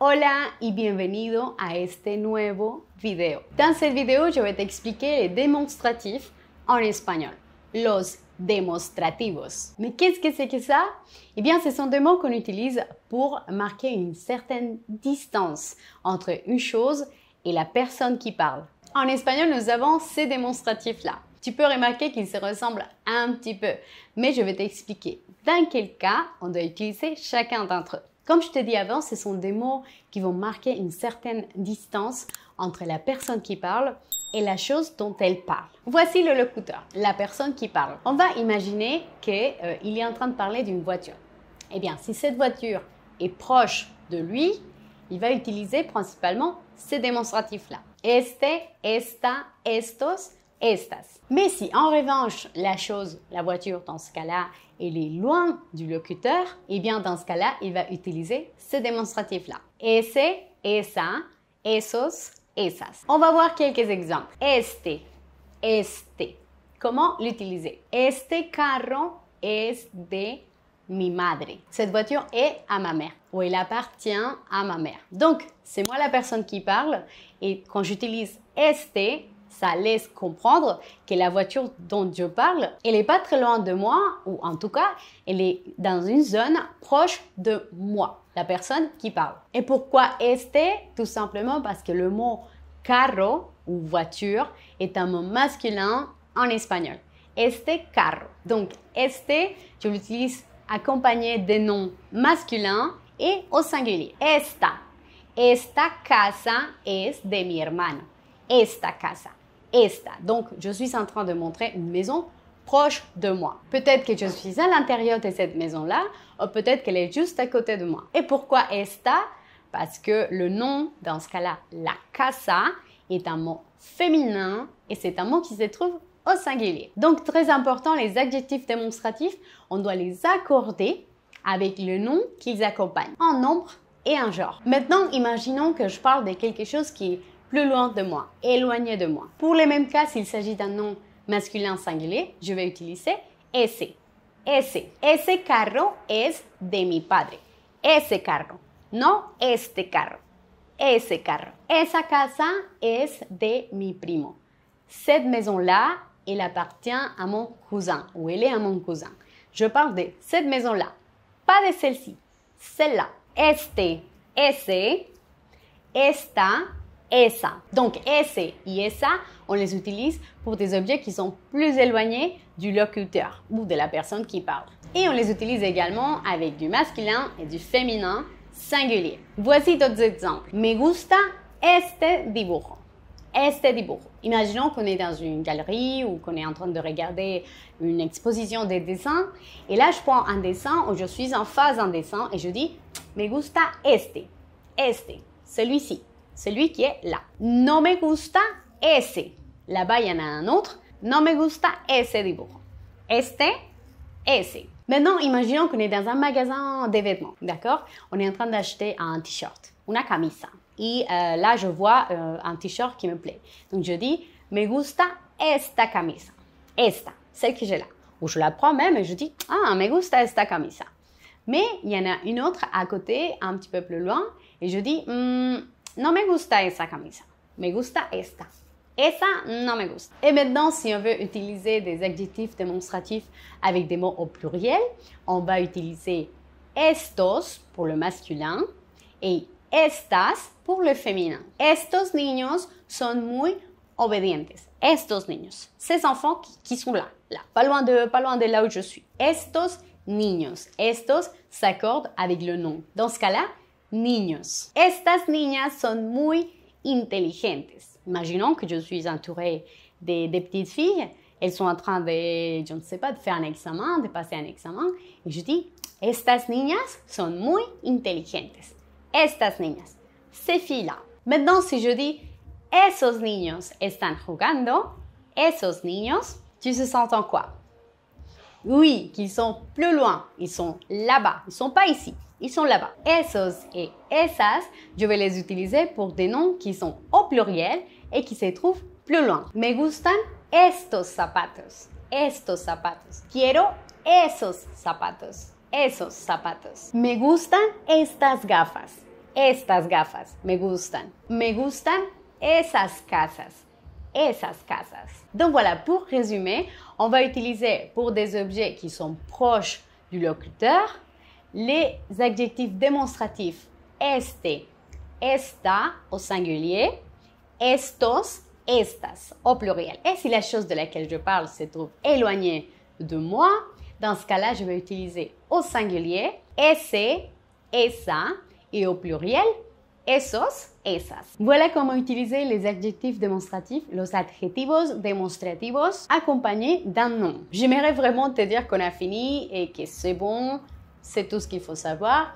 Hola y bienvenido a este nuevo video. Dans cette vidéo, je vais t'expliquer les démonstratifs en espagnol. Los démonstrativos. Mais qu'est-ce que c'est que ça Eh bien, ce sont des mots qu'on utilise pour marquer une certaine distance entre une chose et la personne qui parle. En espagnol, nous avons ces démonstratifs-là. Tu peux remarquer qu'ils se ressemblent un petit peu, mais je vais t'expliquer dans quel cas on doit utiliser chacun d'entre eux. Comme je t'ai dit avant, ce sont des mots qui vont marquer une certaine distance entre la personne qui parle et la chose dont elle parle. Voici le locuteur, la personne qui parle. On va imaginer qu'il euh, est en train de parler d'une voiture. Eh bien, si cette voiture est proche de lui, il va utiliser principalement ces démonstratifs-là. Este, esta, estos estas. Mais si en revanche la chose, la voiture dans ce cas-là, elle est loin du locuteur, et eh bien dans ce cas-là, il va utiliser ce démonstratif-là. Ese, esa, esos, esas. On va voir quelques exemples. Este, este. Comment l'utiliser Este carro es de mi madre. Cette voiture est à ma mère ou elle appartient à ma mère. Donc, c'est moi la personne qui parle et quand j'utilise este, ça laisse comprendre que la voiture dont je parle, elle n'est pas très loin de moi, ou en tout cas, elle est dans une zone proche de moi, la personne qui parle. Et pourquoi este Tout simplement parce que le mot carro ou voiture est un mot masculin en espagnol. Este carro. Donc, este, je l'utilise accompagné des noms masculins et au singulier. Esta. Esta casa es de mi hermano. Esta casa esta. Donc, je suis en train de montrer une maison proche de moi. Peut-être que je suis à l'intérieur de cette maison-là, ou peut-être qu'elle est juste à côté de moi. Et pourquoi esta Parce que le nom, dans ce cas-là, la casa, est un mot féminin et c'est un mot qui se trouve au singulier. Donc, très important, les adjectifs démonstratifs, on doit les accorder avec le nom qu'ils accompagnent, en nombre et en genre. Maintenant, imaginons que je parle de quelque chose qui est plus loin de moi, éloigné de moi. Pour les mêmes cas, s'il s'agit d'un nom masculin singulier, je vais utiliser ese. Ese. Ese carro es de mi padre. Ese carro. No este carro. Ese carro. Esa casa es de mi primo. Cette maison-là, elle appartient à mon cousin ou elle est à mon cousin. Je parle de cette maison-là, pas de celle-ci, celle-là. Este, ese, esta, esa. Donc, ese et esa, on les utilise pour des objets qui sont plus éloignés du locuteur ou de la personne qui parle. Et on les utilise également avec du masculin et du féminin singulier. Voici d'autres exemples. Me gusta este dibujo. Este dibujo. Imaginons qu'on est dans une galerie ou qu'on est en train de regarder une exposition de dessins. Et là, je prends un dessin ou je suis en phase en dessin et je dis Me gusta este. Este. Celui-ci celui qui est là. No me gusta ese. Là-bas, il y en a un autre. No me gusta ese dibujo. Este, ese. Maintenant, imaginons qu'on est dans un magasin de vêtements, d'accord On est en train d'acheter un t-shirt, une camisa. Et euh, là, je vois euh, un t-shirt qui me plaît. Donc, je dis, me gusta esta camisa. Esta, celle que j'ai là. Ou je la prends même et je dis, ah, me gusta esta camisa. Mais il y en a une autre à côté, un petit peu plus loin, et je dis, hum non me gusta esa camisa, me gusta esta. Esa no me gusta. Et maintenant, si on veut utiliser des adjectifs démonstratifs avec des mots au pluriel, on va utiliser estos pour le masculin et estas pour le féminin. Estos niños son muy obedientes. Estos niños, ces enfants qui, sont là, là, pas loin de, pas loin de là où je suis. Estos niños, estos s'accordent avec le nom. Dans ce cas-là, niños. Estas niñas sont muy intelligentes. Imaginons que je suis entourée de, petites filles. Elles sont en train de, je ne sais pas, de faire un examen, de passer un examen. Et je dis, estas niñas sont muy inteligentes. Estas niñas. Ces filles-là. Maintenant, si je dis, esos niños están jugando, esos niños, tu se sens en quoi oui, qu'ils sont plus loin. Ils sont là-bas. Ils sont pas ici. Ils sont là-bas. Esos et esas, je vais les utiliser pour des noms qui sont au pluriel et qui se trouvent plus loin. Me gustan estos zapatos. Estos zapatos. Quiero esos zapatos. Esos zapatos. Me gustan estas gafas. Estas gafas. Me gustan. Me gustan esas casas. Esas casas. Donc voilà, pour résumer, on va utiliser pour des objets qui sont proches du locuteur les adjectifs démonstratifs est »,« esta au singulier, estos, estas au pluriel. Et si la chose de laquelle je parle se trouve éloignée de moi, dans ce cas-là, je vais utiliser au singulier ese, esa et au pluriel esos, esas. Voilà comment utiliser les adjectifs démonstratifs, les adjetivos démonstratifs accompagnés d'un nom. J'aimerais vraiment te dire qu'on a fini et que c'est bon, c'est tout ce qu'il faut savoir,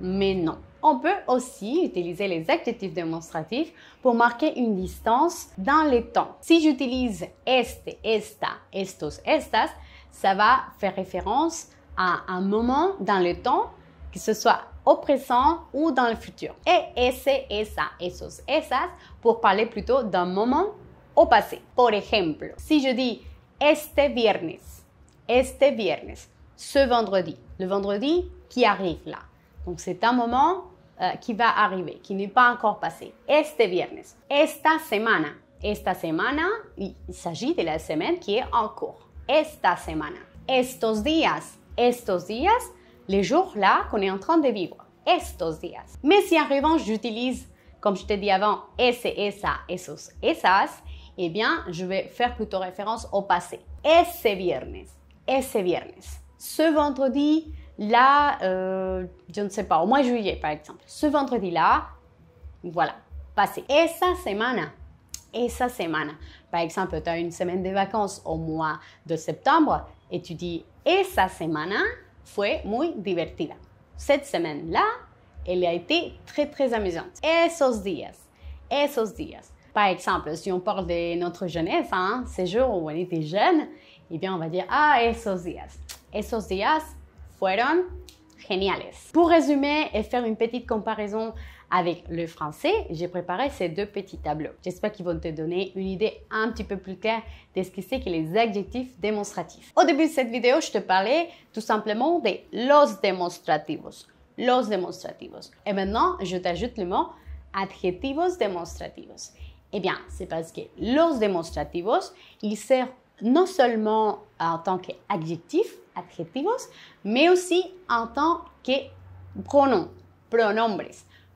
mais non. On peut aussi utiliser les adjectifs démonstratifs pour marquer une distance dans le temps. Si j'utilise este, esta, estos, estas, ça va faire référence à un moment dans le temps, que ce soit au présent ou dans le futur. Et ese, esa, esos, esas pour parler plutôt d'un moment au passé. Par exemple, si je dis este viernes, este viernes, ce vendredi, le vendredi qui arrive là. Donc c'est un moment euh, qui va arriver, qui n'est pas encore passé. Este viernes, esta semana, esta semana, il s'agit de la semaine qui est en cours. Esta semana, estos días, estos días, les jours-là qu'on est en train de vivre, estos días. Mais si en revanche j'utilise, comme je t'ai dit avant, ese, esa, esos, esas, eh bien, je vais faire plutôt référence au passé. Ese viernes, ese viernes. Ce vendredi, là, euh, je ne sais pas, au mois de juillet par exemple. Ce vendredi-là, voilà, passé. Esa semana, esa semana. Par exemple, tu as une semaine de vacances au mois de septembre et tu dis esa semana, Fue muy divertida. Cette semaine-là, elle a été très, très amusante. Esos días. Esos días. Par exemple, si on parle de notre jeunesse, hein, ces jours où on était jeune, eh bien, on va dire Ah, esos días. Esos días fueron géniales. Pour résumer et faire une petite comparaison avec le français, j'ai préparé ces deux petits tableaux. J'espère qu'ils vont te donner une idée un petit peu plus claire de ce que c'est que les adjectifs démonstratifs. Au début de cette vidéo, je te parlais tout simplement de los demostrativos ».« Los demostrativos ». Et maintenant, je t'ajoute le mot adjetivos demonstrativos. Eh bien, c'est parce que los démonstrativos ils sert non seulement en tant qu'adjectif, adjectivos », mais aussi en tant que pronom, pronombres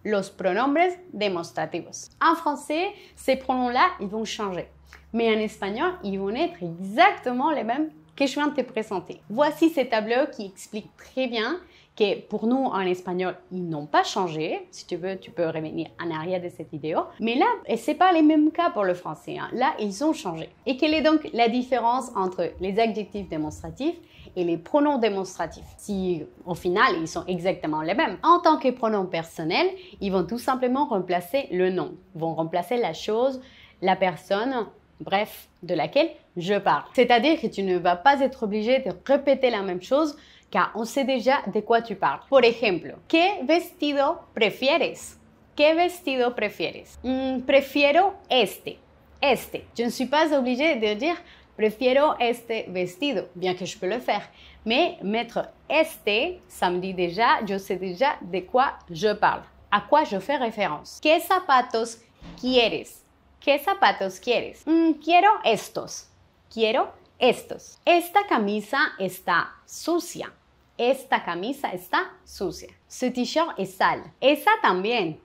los pronombres demonstrativos. En français, ces pronoms-là, ils vont changer. Mais en espagnol, ils vont être exactement les mêmes que je viens de te présenter. Voici ces tableaux qui expliquent très bien que pour nous, en espagnol, ils n'ont pas changé. Si tu veux, tu peux revenir en arrière de cette vidéo. Mais là, ce n'est pas les mêmes cas pour le français. Hein. Là, ils ont changé. Et quelle est donc la différence entre les adjectifs démonstratifs et les pronoms démonstratifs, si au final ils sont exactement les mêmes. En tant que pronoms personnels, ils vont tout simplement remplacer le nom, vont remplacer la chose, la personne, bref, de laquelle je parle. C'est-à-dire que tu ne vas pas être obligé de répéter la même chose car on sait déjà de quoi tu parles. Par exemple, ¿qué vestido prefieres? ¿Qué vestido prefieres? Mm, prefiero este. Este. Je ne suis pas obligé de dire Prefiero este vestido, bien que je peux le faire. Mais mettre este, samedi déjà, yo sé déjà de quoi je parle. A quoi je fais référence. ¿Qué zapatos quieres? ¿Qué zapatos quieres? Mm, quiero estos. Quiero estos. Esta camisa está sucia. Esta camisa está sucia. Ce t-shirt es sale. Esa también.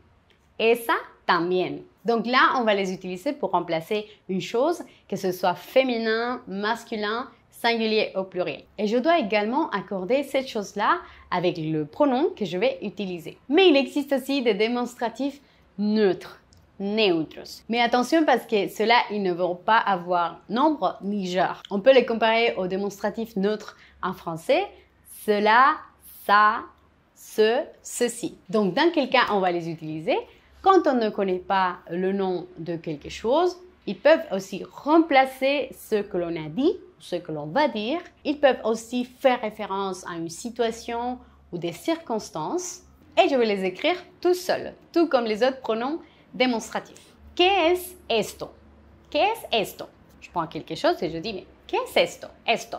Esa también. Donc là, on va les utiliser pour remplacer une chose, que ce soit féminin, masculin, singulier ou pluriel. Et je dois également accorder cette chose-là avec le pronom que je vais utiliser. Mais il existe aussi des démonstratifs neutres, neutros. Mais attention parce que ceux-là, ils ne vont pas avoir nombre ni genre. On peut les comparer aux démonstratifs neutres en français, cela, ça, ce, ceci. Donc dans quel cas on va les utiliser quand on ne connaît pas le nom de quelque chose, ils peuvent aussi remplacer ce que l'on a dit, ce que l'on va dire. Ils peuvent aussi faire référence à une situation ou des circonstances. Et je vais les écrire tout seul, tout comme les autres pronoms démonstratifs. Qu'est-ce que esto? Qu'est-ce esto? Je prends quelque chose et je dis mais qu'est-ce esto? Esto.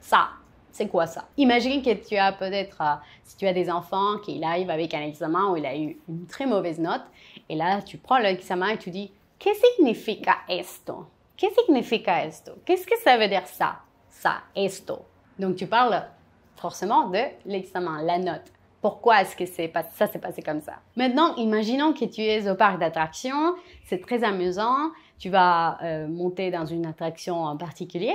Ça c'est quoi ça Imagine que tu as peut-être, euh, si tu as des enfants, qui arrivent avec un examen où il a eu une très mauvaise note, et là tu prends l'examen et tu dis, que significa esto Que significa esto Qu'est-ce que ça veut dire ça Ça, esto. Donc tu parles forcément de l'examen, la note. Pourquoi est-ce que ça s'est passé comme ça Maintenant, imaginons que tu es au parc d'attractions, c'est très amusant, tu vas euh, monter dans une attraction en particulier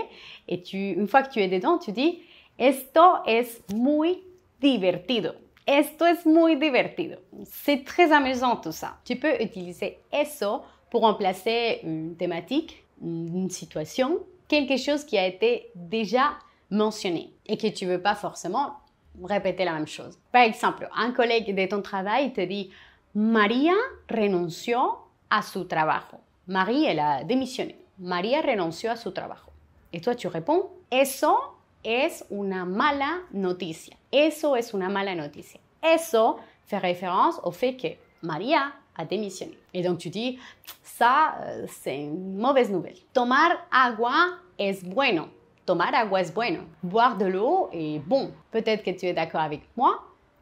et tu, une fois que tu es dedans, tu dis Esto es muy divertido. Esto es muy divertido. C'est très amusant tout ça. Tu peux utiliser eso pour remplacer une thématique, une situation, quelque chose qui a été déjà mentionné et que tu veux pas forcément répéter la même chose. Par exemple, un collègue de ton travail te dit Maria renunció a su trabajo. Marie, elle a démissionné. Maria renunció a su trabajo. Et toi, tu réponds Eso es una mala noticia. Eso es una mala noticia. Eso fait référence au fait que Maria a démissionné. Et donc tu dis, ça, euh, c'est une mauvaise nouvelle. Tomar agua es bueno. Tomar agua es bueno. Boire de l'eau est bon. Peut-être que tu es d'accord avec moi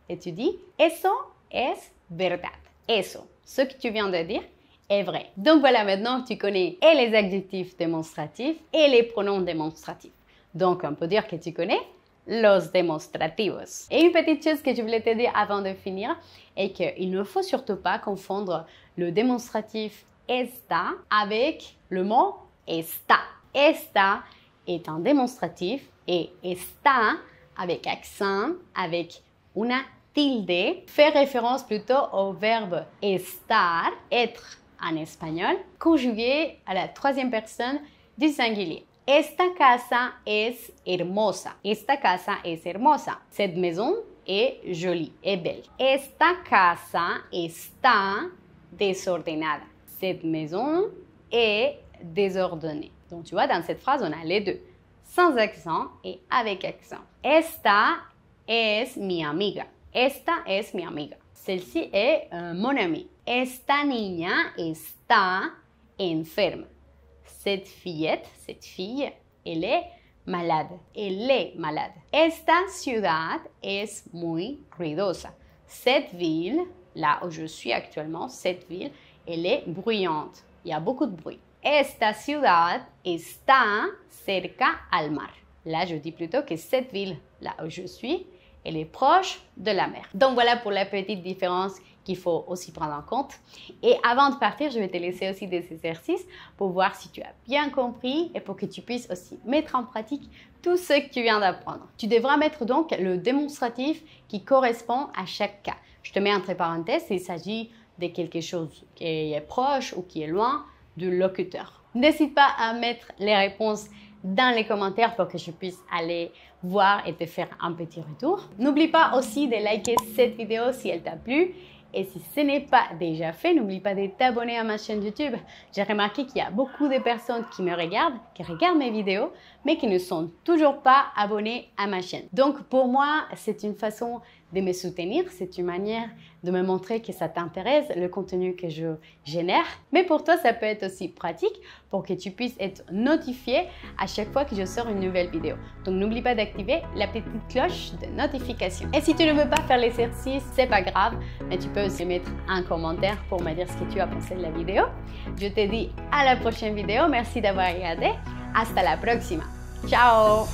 et tu dis, eso es verdad. Eso, ce que tu viens de dire, est vrai. Donc voilà, maintenant tu connais et les adjectifs démonstratifs et les pronoms démonstratifs. Donc, on peut dire que tu connais los demonstrativos. Et une petite chose que je voulais te dire avant de finir est qu'il ne faut surtout pas confondre le démonstratif esta avec le mot esta. Esta est un démonstratif et esta avec accent, avec une tilde, fait référence plutôt au verbe estar, être en espagnol, conjugué à la troisième personne du singulier. Esta casa es hermosa. Esta casa es hermosa. Cette maison est jolie, est belle. Esta casa está desordenada. Cette maison est désordonnée. Donc tu vois, dans cette phrase, on a les deux. Sans accent et avec accent. Esta es mi amiga. Esta es mi amiga. Celle-ci est euh, mon amie. Esta niña está enferma cette fillette, cette fille, elle est malade. Elle est malade. Esta ciudad es muy ruidosa. Cette ville, là où je suis actuellement, cette ville, elle est bruyante. Il y a beaucoup de bruit. Esta ciudad está cerca al mar. Là, je dis plutôt que cette ville, là où je suis, elle est proche de la mer. Donc voilà pour la petite différence qu'il faut aussi prendre en compte. Et avant de partir, je vais te laisser aussi des exercices pour voir si tu as bien compris et pour que tu puisses aussi mettre en pratique tout ce que tu viens d'apprendre. Tu devras mettre donc le démonstratif qui correspond à chaque cas. Je te mets entre parenthèses, il s'agit de quelque chose qui est proche ou qui est loin du locuteur. N'hésite pas à mettre les réponses dans les commentaires pour que je puisse aller voir et te faire un petit retour. N'oublie pas aussi de liker cette vidéo si elle t'a plu et si ce n'est pas déjà fait, n'oublie pas de t'abonner à ma chaîne YouTube. J'ai remarqué qu'il y a beaucoup de personnes qui me regardent, qui regardent mes vidéos, mais qui ne sont toujours pas abonnées à ma chaîne. Donc pour moi, c'est une façon de me soutenir, c'est une manière de me montrer que ça t'intéresse, le contenu que je génère. Mais pour toi, ça peut être aussi pratique pour que tu puisses être notifié à chaque fois que je sors une nouvelle vidéo. Donc n'oublie pas d'activer la petite cloche de notification. Et si tu ne veux pas faire l'exercice, c'est pas grave, mais tu peux aussi mettre un commentaire pour me dire ce que tu as pensé de la vidéo. Je te dis à la prochaine vidéo, merci d'avoir regardé, hasta la próxima. Ciao